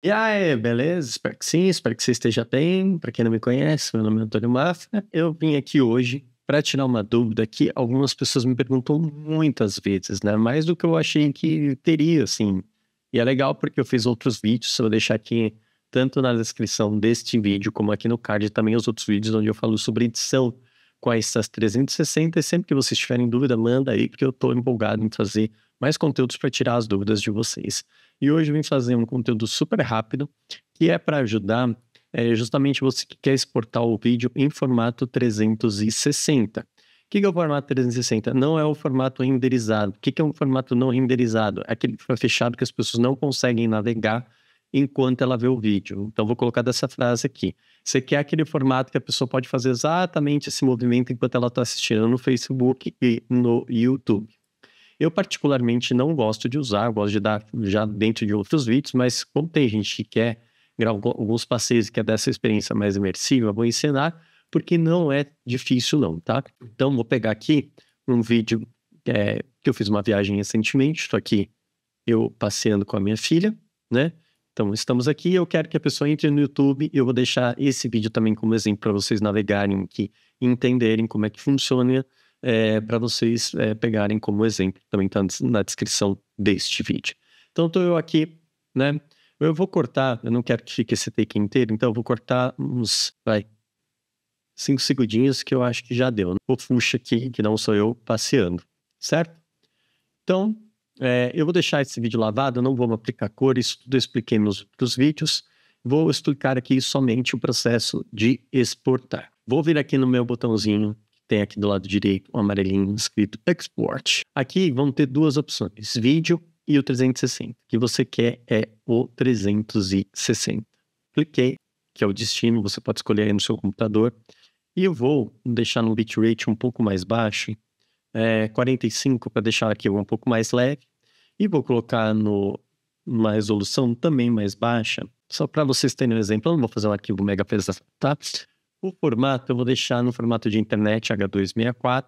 E aí, beleza? Espero que sim, espero que você esteja bem. Para quem não me conhece, meu nome é Antônio Mafra. Eu vim aqui hoje para tirar uma dúvida que algumas pessoas me perguntam muitas vezes, né? Mais do que eu achei que teria, assim. E é legal porque eu fiz outros vídeos, eu vou deixar aqui tanto na descrição deste vídeo como aqui no card também os outros vídeos onde eu falo sobre edição com essas 360 e sempre que vocês tiverem dúvida, manda aí, porque eu estou empolgado em fazer mais conteúdos para tirar as dúvidas de vocês. E hoje eu vim fazer um conteúdo super rápido, que é para ajudar é, justamente você que quer exportar o vídeo em formato 360. O que é o formato 360? Não é o formato renderizado. O que é um formato não renderizado? É aquele que foi fechado que as pessoas não conseguem navegar enquanto ela vê o vídeo. Então, vou colocar dessa frase aqui. Você quer aquele formato que a pessoa pode fazer exatamente esse movimento enquanto ela está assistindo no Facebook e no YouTube. Eu, particularmente, não gosto de usar, gosto de dar já dentro de outros vídeos, mas como tem gente que quer gravar alguns passeios que é dessa experiência mais imersiva, vou ensinar, porque não é difícil, não, tá? Então, vou pegar aqui um vídeo é, que eu fiz uma viagem recentemente, estou aqui eu passeando com a minha filha, né? Então, estamos aqui, eu quero que a pessoa entre no YouTube, eu vou deixar esse vídeo também como exemplo para vocês navegarem aqui e entenderem como é que funciona, é, eh, para vocês é, pegarem como exemplo, também está na descrição deste vídeo. Então, estou eu aqui, né? Eu vou cortar, eu não quero que fique esse take inteiro, então eu vou cortar uns, vai, cinco segundinhos que eu acho que já deu. Né? O fuxa aqui, que não sou eu, passeando, certo? Então, é, eu vou deixar esse vídeo lavado, não vou aplicar cores. tudo eu expliquei nos outros vídeos. Vou explicar aqui somente o processo de exportar. Vou vir aqui no meu botãozinho, que tem aqui do lado direito, um amarelinho escrito Export. Aqui vão ter duas opções, vídeo e o 360. O que você quer é o 360. Cliquei, que é o destino, você pode escolher aí no seu computador. E eu vou deixar no bitrate um pouco mais baixo, é, 45 para deixar aqui um pouco mais leve e vou colocar no, numa resolução também mais baixa. Só para vocês terem um exemplo, eu não vou fazer um arquivo mega pesado, tá? O formato eu vou deixar no formato de internet H264.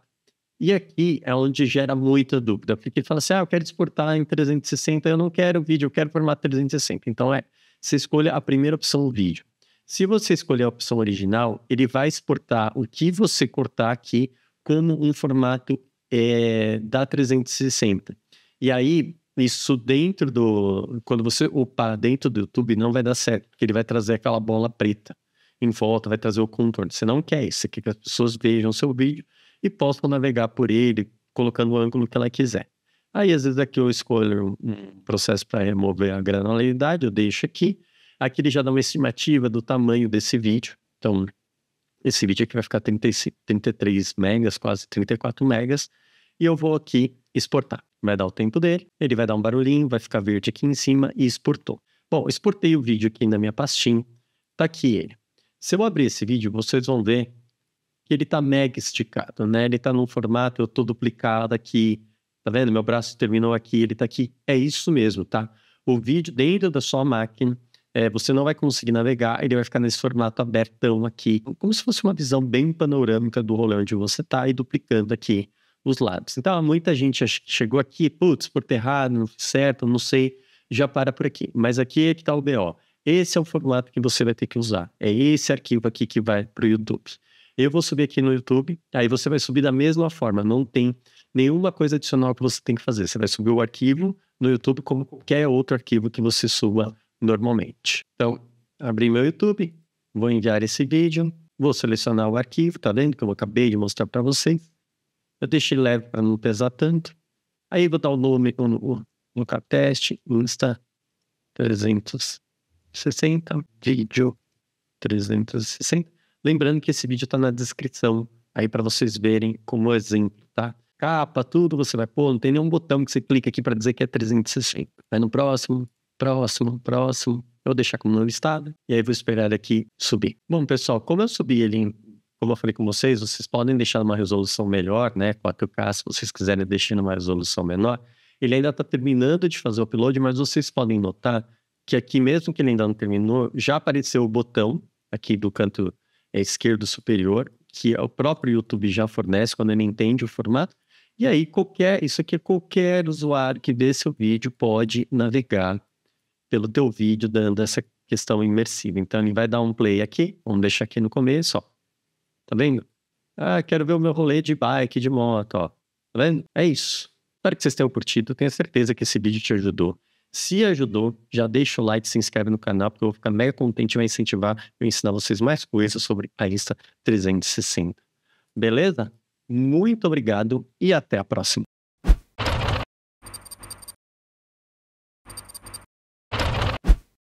E aqui é onde gera muita dúvida, porque fala assim: ah, eu quero exportar em 360, eu não quero vídeo, eu quero formato 360. Então é, você escolha a primeira opção vídeo. Se você escolher a opção original, ele vai exportar o que você cortar aqui como um formato é, da 360. E aí, isso dentro do. Quando você upar dentro do YouTube, não vai dar certo, porque ele vai trazer aquela bola preta em volta, vai trazer o contorno. Você não quer isso, você quer que as pessoas vejam seu vídeo e possam navegar por ele, colocando o ângulo que ela quiser. Aí, às vezes, aqui eu escolho um processo para remover a granularidade, eu deixo aqui. Aqui ele já dá uma estimativa do tamanho desse vídeo. Então, esse vídeo aqui vai ficar 35, 33 megas, quase 34 megas. E eu vou aqui exportar vai dar o tempo dele, ele vai dar um barulhinho, vai ficar verde aqui em cima e exportou. Bom, exportei o vídeo aqui na minha pastinha, tá aqui ele. Se eu abrir esse vídeo, vocês vão ver que ele tá mega esticado, né? Ele tá num formato, eu tô duplicado aqui, tá vendo? Meu braço terminou aqui, ele tá aqui. É isso mesmo, tá? O vídeo dentro da sua máquina, é, você não vai conseguir navegar, ele vai ficar nesse formato abertão aqui, como se fosse uma visão bem panorâmica do rolê onde você tá e duplicando aqui os lados. Então, muita gente chegou aqui, putz, por errado, não fiz certo, não sei, já para por aqui. Mas aqui é que está o BO. Esse é o formato que você vai ter que usar. É esse arquivo aqui que vai para o YouTube. Eu vou subir aqui no YouTube, aí você vai subir da mesma forma, não tem nenhuma coisa adicional que você tem que fazer. Você vai subir o arquivo no YouTube como qualquer outro arquivo que você suba normalmente. Então, abri meu YouTube, vou enviar esse vídeo, vou selecionar o arquivo, tá vendo que eu acabei de mostrar para vocês. Eu deixei leve para não pesar tanto. Aí vou dar o nome no, no captest, Insta 360, vídeo 360. Lembrando que esse vídeo está na descrição aí para vocês verem como exemplo, tá? Capa, tudo você vai pôr, não tem nenhum botão que você clica aqui para dizer que é 360. Vai no próximo, próximo, próximo. Eu vou deixar como não listado e aí vou esperar aqui subir. Bom, pessoal, como eu subi ele em como eu falei com vocês, vocês podem deixar uma resolução melhor, né? 4K, se vocês quiserem deixar uma resolução menor. Ele ainda está terminando de fazer o upload, mas vocês podem notar que aqui, mesmo que ele ainda não terminou, já apareceu o botão aqui do canto é, esquerdo superior, que é o próprio YouTube já fornece quando ele entende o formato. E aí, qualquer, isso aqui, é qualquer usuário que vê seu vídeo pode navegar pelo teu vídeo, dando essa questão imersiva. Então, ele vai dar um play aqui, vamos deixar aqui no começo, ó. Tá vendo? Ah, quero ver o meu rolê de bike, de moto, ó. Tá vendo? É isso. Espero que vocês tenham curtido. Tenho certeza que esse vídeo te ajudou. Se ajudou, já deixa o like, se inscreve no canal, porque eu vou ficar mega contente e vai incentivar eu ensinar vocês mais coisas sobre a Insta 360. Beleza? Muito obrigado e até a próxima.